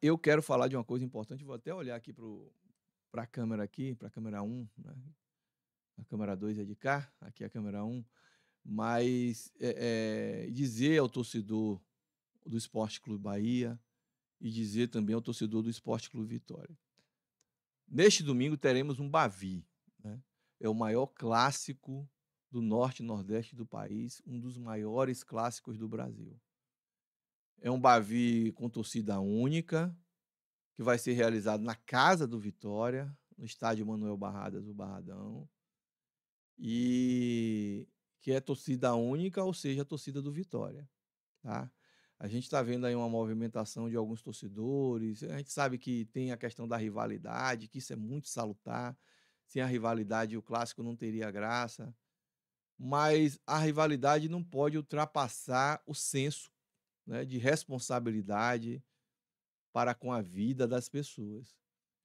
eu quero falar de uma coisa importante. Vou até olhar aqui para a câmera aqui, para a câmera 1. Né? A câmera 2 é de cá, aqui é a câmera 1. Mas é, é, dizer ao torcedor do Esporte Clube Bahia e dizer também ao torcedor do Esporte Clube Vitória. Neste domingo teremos um Bavi. Né? É o maior clássico do norte e nordeste do país, um dos maiores clássicos do Brasil. É um Bavi com torcida única, que vai ser realizado na casa do Vitória, no estádio Manuel Barradas, do Barradão. E que é torcida única, ou seja, a torcida do Vitória. Tá? A gente está vendo aí uma movimentação de alguns torcedores. A gente sabe que tem a questão da rivalidade, que isso é muito salutar. Sem a rivalidade, o clássico não teria graça. Mas a rivalidade não pode ultrapassar o senso né, de responsabilidade para com a vida das pessoas.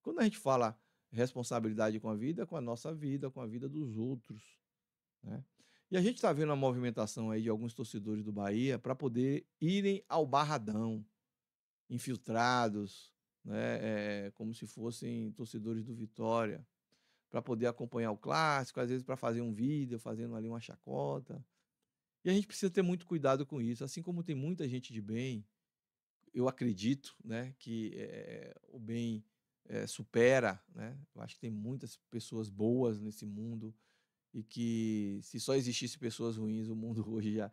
Quando a gente fala responsabilidade com a vida, é com a nossa vida, com a vida dos outros. Né? E a gente está vendo a movimentação aí de alguns torcedores do Bahia para poder irem ao Barradão, infiltrados, né? É, como se fossem torcedores do Vitória, para poder acompanhar o clássico, às vezes para fazer um vídeo, fazendo ali uma chacota. E a gente precisa ter muito cuidado com isso. Assim como tem muita gente de bem, eu acredito né, que é, o bem é, supera. Né? Eu acho que tem muitas pessoas boas nesse mundo e que se só existisse pessoas ruins, o mundo hoje já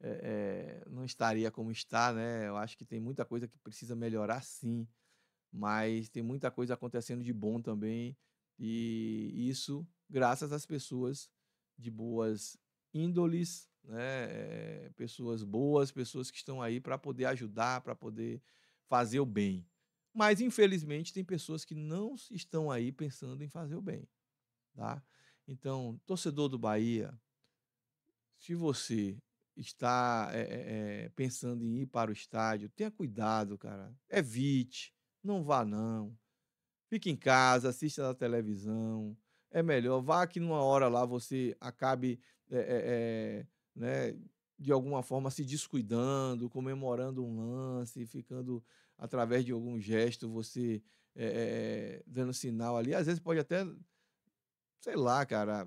é, não estaria como está. Né? Eu acho que tem muita coisa que precisa melhorar, sim, mas tem muita coisa acontecendo de bom também. E isso graças às pessoas de boas índoles né? Eh, pessoas boas, pessoas que estão aí para poder ajudar, para poder fazer o bem. Mas, infelizmente, tem pessoas que não estão aí pensando em fazer o bem. Tá? Então, torcedor do Bahia, se você está é, é, pensando em ir para o estádio, tenha cuidado, cara. Evite, não vá não. Fique em casa, assista na televisão. É melhor, vá que numa hora lá você acabe é, né, de alguma forma se descuidando, comemorando um lance, ficando através de algum gesto, você é, dando sinal ali. Às vezes pode até, sei lá, cara,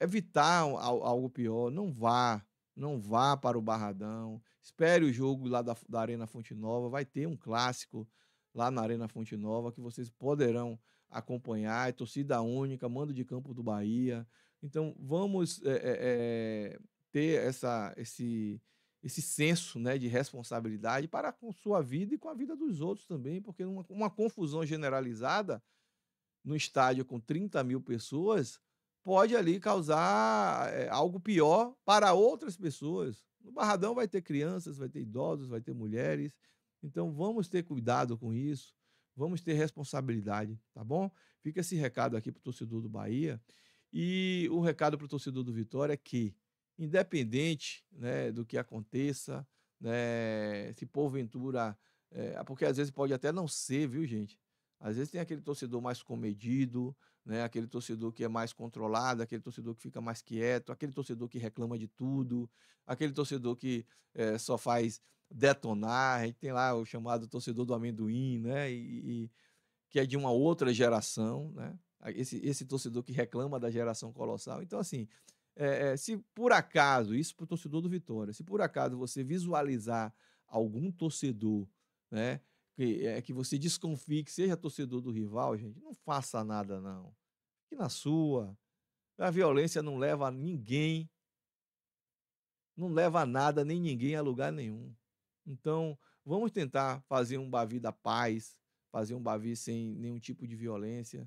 evitar algo pior. Não vá, não vá para o Barradão. Espere o jogo lá da, da Arena Fonte Nova. Vai ter um clássico lá na Arena Fonte Nova que vocês poderão acompanhar. É torcida única, mando de campo do Bahia. Então vamos é, é, ter essa, esse, esse senso né, de responsabilidade para com sua vida e com a vida dos outros também, porque uma, uma confusão generalizada no estádio com 30 mil pessoas pode ali causar é, algo pior para outras pessoas. No Barradão vai ter crianças, vai ter idosos, vai ter mulheres. Então vamos ter cuidado com isso, vamos ter responsabilidade, tá bom? Fica esse recado aqui para o torcedor do Bahia. E o recado para o torcedor do Vitória é que independente né, do que aconteça, né, se porventura. É, porque às vezes pode até não ser, viu, gente? Às vezes tem aquele torcedor mais comedido, né, aquele torcedor que é mais controlado, aquele torcedor que fica mais quieto, aquele torcedor que reclama de tudo, aquele torcedor que é, só faz detonar. A gente tem lá o chamado torcedor do amendoim, né? E, e, que é de uma outra geração, né? Esse, esse torcedor que reclama da geração colossal. Então, assim, é, é, se por acaso, isso para o torcedor do Vitória, se por acaso você visualizar algum torcedor, né, que, é, que você desconfie que seja torcedor do rival, gente, não faça nada não. Que na sua, a violência não leva ninguém, não leva a nada nem ninguém a lugar nenhum. Então, vamos tentar fazer um Bavi da paz, fazer um Bavi sem nenhum tipo de violência,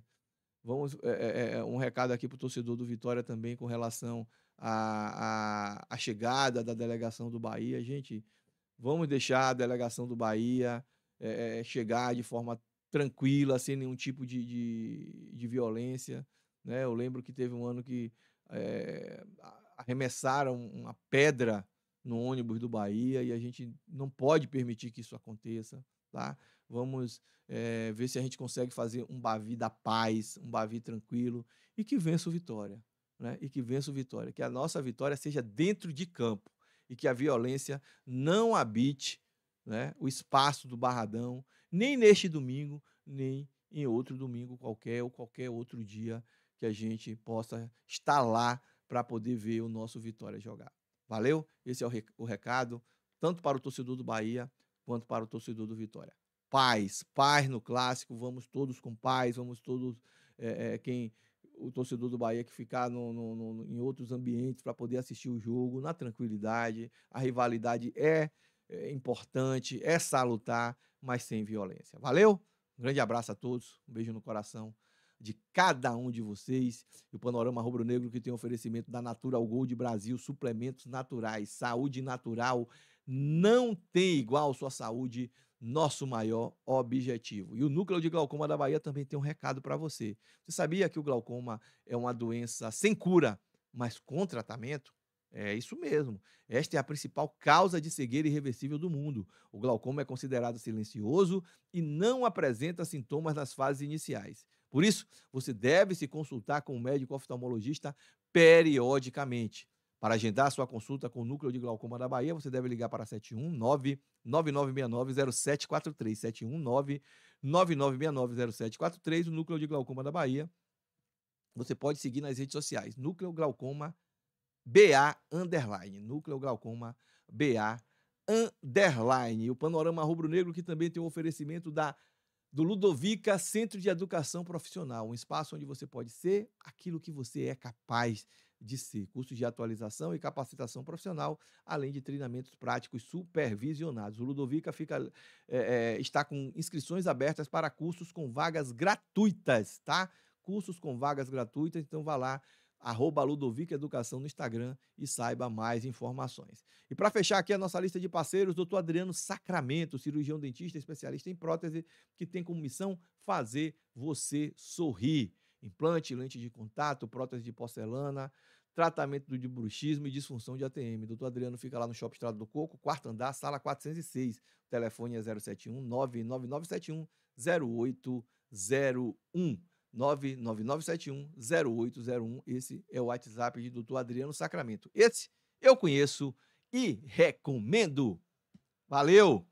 Vamos é é, é, é, um recado aqui para o torcedor do Vitória também com relação à, chegada da delegação do Bahia. Gente, vamos deixar a delegação do Bahia é, é, chegar de forma tranquila, sem nenhum tipo de, de, de, violência. Né? Eu lembro que teve um ano que é, arremessaram uma pedra no ônibus do Bahia e a gente não pode permitir que isso aconteça. Tá? vamos é, ver se a gente consegue fazer um Bavi da paz, um Bavi tranquilo e que vença o Vitória. Né? E que vença o Vitória. Que a nossa vitória seja dentro de campo e que a violência não habite né, o espaço do Barradão, nem neste domingo, nem em outro domingo qualquer ou qualquer outro dia que a gente possa estar lá para poder ver o nosso Vitória jogar. Valeu? Esse é o recado, tanto para o torcedor do Bahia quanto para o torcedor do Vitória paz, paz no clássico, vamos todos com paz, vamos todos. É, é, quem o torcedor do Bahia que ficar no, no, no em outros ambientes para poder assistir o jogo na tranquilidade. A rivalidade é, é importante, é salutar, mas sem violência. Valeu? Um grande abraço a todos, um beijo no coração de cada um de vocês. E o Panorama Rubro Negro que tem oferecimento da Natural Gold Brasil, suplementos naturais, saúde natural. Não tem igual sua saúde natural nosso maior objetivo. E o núcleo de glaucoma da Bahia também tem um recado para você. Você sabia que o glaucoma é uma doença sem cura, mas com tratamento? É isso mesmo. Esta é a principal causa de cegueira irreversível do mundo. O glaucoma é considerado silencioso e não apresenta sintomas nas fases iniciais. Por isso, você deve se consultar com um médico oftalmologista periodicamente. Para agendar sua consulta com o Núcleo de Glaucoma da Bahia, você deve ligar para 719 9969 719 9969 0743, o Núcleo de Glaucoma da Bahia. Você pode seguir nas redes sociais, Núcleo Glaucoma BA Underline, Núcleo Glaucoma BA Underline. O Panorama Rubro-Negro que também tem um oferecimento da do Ludovica Centro de Educação Profissional, um espaço onde você pode ser aquilo que você é capaz de de ser cursos de atualização e capacitação profissional, além de treinamentos práticos supervisionados. O Ludovica fica, é, está com inscrições abertas para cursos com vagas gratuitas, tá? Cursos com vagas gratuitas, então vá lá arroba Ludovica Educação no Instagram e saiba mais informações. E para fechar aqui a nossa lista de parceiros, doutor Adriano Sacramento, cirurgião dentista especialista em prótese, que tem como missão fazer você sorrir implante, lente de contato, prótese de porcelana, tratamento de bruxismo e disfunção de ATM. Doutor Adriano fica lá no Shopping Estrada do Coco, quarto andar, sala 406. O telefone é 071 99971 0801. 99971 0801. Esse é o WhatsApp de doutor Adriano Sacramento. Esse eu conheço e recomendo. Valeu!